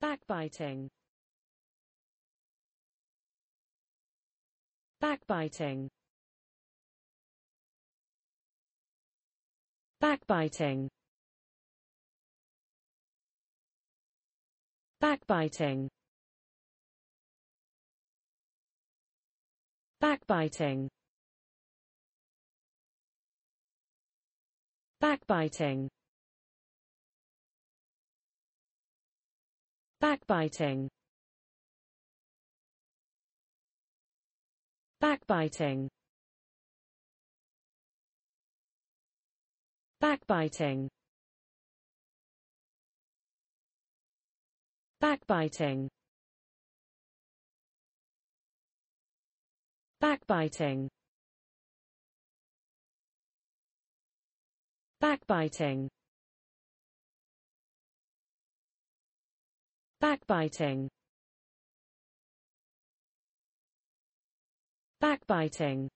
Backbiting Backbiting Backbiting Backbiting Backbiting Backbiting Backbiting Backbiting Backbiting Backbiting Backbiting Backbiting Backbiting Backbiting